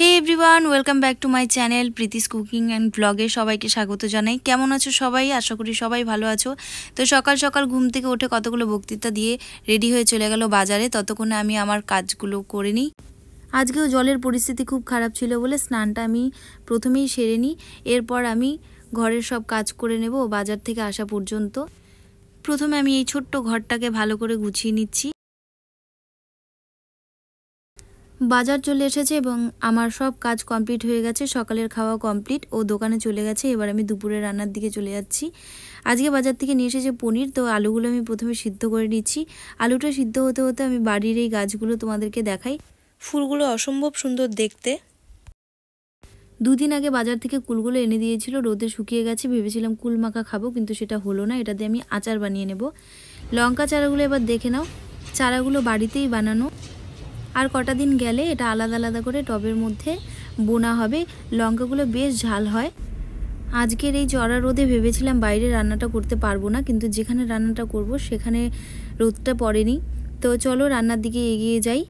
hey everyone welcome back to my channel Preeti's cooking and ব্লগে সবাইকে স্বাগত জানাই কেমন আছো সবাই আশা করি সবাই ভালো আছো তো সকাল সকাল ঘুম থেকে উঠে কতগুলো বক্তৃতা দিয়ে রেডি হয়ে চলে গেল বাজারে ততক্ষণে আমি আমার কাজগুলো করে নিই আজকেও জলের পরিস্থিতি খুব খারাপ ছিল বলে স্নানটা আমি প্রথমেই সেরে নিই এরপর আমি ঘরের সব কাজ করে নেব বাজার থেকে আসা পর্যন্ত প্রথমে আমি এই ছোট্ট ঘরটাকে ভালো করে গুছিয়ে নিচ্ছি বাজার চলে এসেছে এবং আমার সব কাজ কমপ্লিট হয়ে গেছে সকালের খাওয়া কমপ্লিট ও দোকানে চলে গেছে এবার আমি দুপুরে রান্নার দিকে চলে যাচ্ছি আজকে বাজার থেকে নিয়ে এসেছে পনির তো আলুগুলো আমি প্রথমে সিদ্ধ করে নিচ্ছি আলুটা সিদ্ধ হতে হতে আমি বাড়ির এই গাছগুলো তোমাদেরকে দেখাই ফুলগুলো অসম্ভব সুন্দর দেখতে দুদিন আগে বাজার থেকে কুলগুলো এনে দিয়েছিল রোদে শুকিয়ে গেছে ভেবেছিলাম কুল মাখা খাবো কিন্তু সেটা হলো না এটা দিয়ে আমি আচার বানিয়ে নেব লঙ্কা চারাগুলো এবার দেখে নাও চারাগুলো বাড়িতেই বানানো আর কটা দিন গেলে এটা আলাদা আলাদা করে টবের মধ্যে বোনা হবে লঙ্কাগুলো বেশ ঝাল হয় আজকের এই চড়া রোদে ভেবেছিলাম বাইরে রান্নাটা করতে পারবো না কিন্তু যেখানে রান্নাটা করব সেখানে রোদটা পড়েনি তো চলো রান্নার দিকে এগিয়ে যাই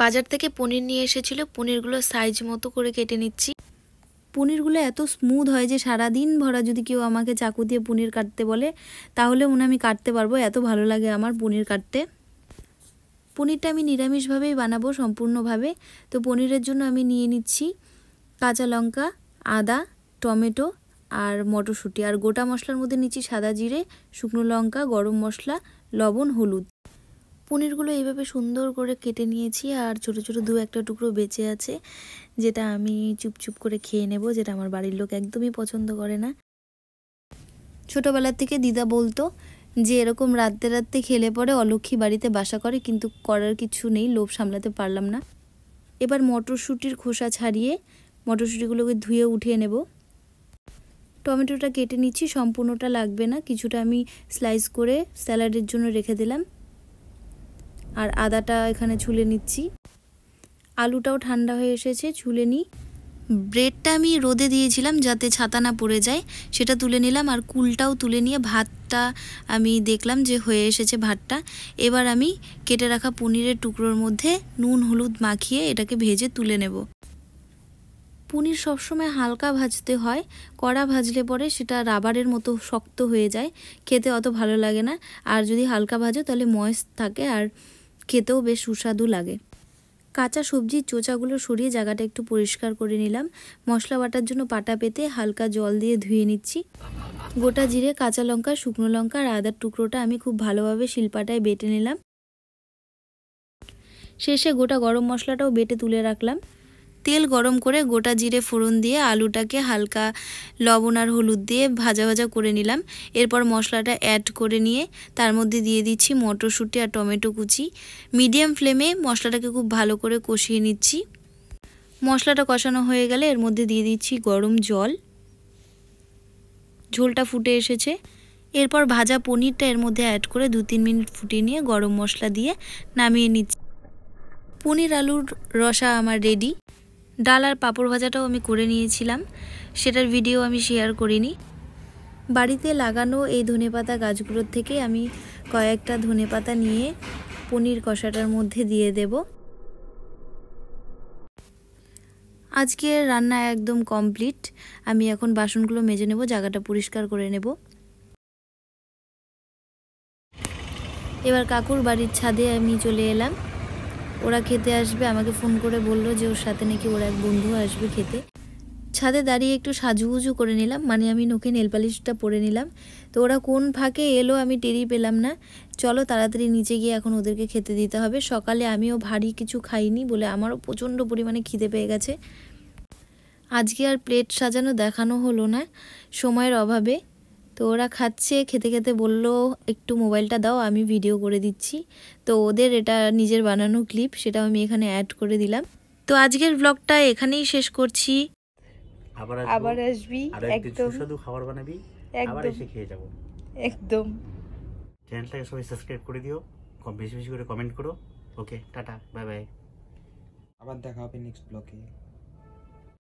বাজার থেকে পনির নিয়ে এসেছিল পনিরগুলো সাইজ মতো করে কেটে নিচ্ছি পনিরগুলো এত স্মুথ হয় যে সারাদিন ভরা যদি কেউ আমাকে চাকু দিয়ে পনির কাটতে বলে তাহলে মনে আমি কাটতে পারবো এত ভালো লাগে আমার পনির কাটতে পনিরটা আমি নিরামিষভাবেই বানাবো সম্পূর্ণভাবে তো পনিরের জন্য আমি নিয়ে নিচ্ছি কাঁচা লঙ্কা আদা টমেটো আর মটরশুঁটি আর গোটা মশলার মধ্যে নিচ্ছি সাদা জিরে শুকনো লঙ্কা গরম মশলা লবণ হলুদ পনিরগুলো এইভাবে সুন্দর করে কেটে নিয়েছি আর ছোট ছোট দু একটা টুকরো বেঁচে আছে যেটা আমি চুপচুপ করে খেয়ে নেব যেটা আমার বাড়ির লোক একদমই পছন্দ করে না ছোটোবেলার থেকে দিদা বলতো যে এরকম রাতে রাতে খেলে পরে অলক্ষী বাড়িতে বাসা করে কিন্তু করার কিছু নেই লোভ সামলাতে পারলাম না এবার মটরশুঁটির খোসা ছাড়িয়ে মটরশুঁটিগুলোকে ধুয়ে উঠিয়ে নেব টমেটোটা কেটে নিচ্ছি সম্পূর্ণটা লাগবে না কিছুটা আমি স্লাইস করে স্যালাডের জন্য রেখে দিলাম আর আদাটা এখানে ছুলে নিচ্ছি আলুটাও ঠান্ডা হয়ে এসেছে ছুলে নিই ব্রেডটা আমি রোদে দিয়েছিলাম যাতে ছাতা না পড়ে যায় সেটা তুলে নিলাম আর কুলটাও তুলে নিয়ে ভাত ভাতটা আমি দেখলাম যে হয়ে এসেছে ভাতটা এবার আমি কেটে রাখা পনিরের টুকরোর মধ্যে নুন হলুদ মাখিয়ে এটাকে ভেজে তুলে নেব পনির সবসময় হালকা ভাজতে হয় কড়া ভাজলে পরে সেটা রাবারের মতো শক্ত হয়ে যায় খেতে অত ভালো লাগে না আর যদি হালকা ভাজো তাহলে ময়েস থাকে আর খেতেও বেশ সুস্বাদু লাগে কাঁচা সবজির চোচাগুলো সরিয়ে জায়গাটা একটু পরিষ্কার করে নিলাম মশলা বাটার জন্য পাটা পেতে হালকা জল দিয়ে ধুয়ে নিচ্ছি গোটা জিরে কাঁচা লঙ্কা শুকনো লঙ্কা আর আদার টুকরোটা আমি খুব ভালোভাবে শিলপাটায় বেটে নিলাম শেষে গোটা গরম মশলাটাও বেটে তুলে রাখলাম তেল গরম করে গোটা জিরে ফোড়ন দিয়ে আলুটাকে হালকা লবণ আর হলুদ দিয়ে ভাজা ভাজা করে নিলাম এরপর মশলাটা অ্যাড করে নিয়ে তার মধ্যে দিয়ে দিচ্ছি মটরশুঁটি আর টমেটো কুচি মিডিয়াম ফ্লেমে মশলাটাকে খুব ভালো করে কষিয়ে নিচ্ছি মশলাটা কষানো হয়ে গেলে এর মধ্যে দিয়ে দিচ্ছি গরম জল ঝোলটা ফুটে এসেছে এরপর ভাজা পনিরটা এর মধ্যে অ্যাড করে দু তিন মিনিট ফুটিয়ে নিয়ে গরম মশলা দিয়ে নামিয়ে নিচ্ছি পনির আলুর রসা আমার রেডি ডাল আর পাঁপড় ভাজাটাও আমি করে নিয়েছিলাম সেটার ভিডিও আমি শেয়ার করিনি বাড়িতে লাগানো এই ধনেপাতা গাছগুলোর থেকে আমি কয়েকটা ধনেপাতা নিয়ে পনির কষাটার মধ্যে দিয়ে দেবো আজকে রান্না একদম কমপ্লিট আমি এখন বাসনগুলো মেজে নেব জায়গাটা পরিষ্কার করে নেব এবার কাকুর বাড়ির ছাদে আমি চলে এলাম ওরা খেতে আসবে আমাকে ফোন করে বলল যে ওর সাথে নাকি ওর এক বন্ধু আসবে খেতে ছাদে দাঁড়িয়ে একটু সাজুগুজু করে নিলাম মানে আমি নোখে নেলপালিশটা পরে নিলাম তো ওরা কোন ফাঁকে এলো আমি টেরি পেলাম না চলো তাড়াতাড়ি নিচে গিয়ে এখন ওদেরকে খেতে দিতে হবে সকালে আমিও ভারী কিছু খাইনি বলে আমারও প্রচণ্ড পরিমাণে খিদে পেয়ে গেছে আজকে আর প্লেট সাজানো দেখানো হলো না সময়ের অভাবে তো ওরা খাচ্ছে খেতে খেতে বলল একটু মোবাইলটা দাও আমি ভিডিও করে দিচ্ছি তো ওদের এটা নিজের বানানো ক্লিপ সেটা আমি এখানে অ্যাড করে দিলাম তো আজকের ব্লগটা এখানেই শেষ করছি আবার আসবি একদম সুস্বাদু খাবার বানাবি আবার এসে খেয়ে যাব একদম চ্যানেলটাকে সবাই সাবস্ক্রাইব করে দিও কম বেশি বেশি করে কমেন্ট করো ওকে টাটা বাই বাই আবার দেখা হবে নেক্সট ব্লগে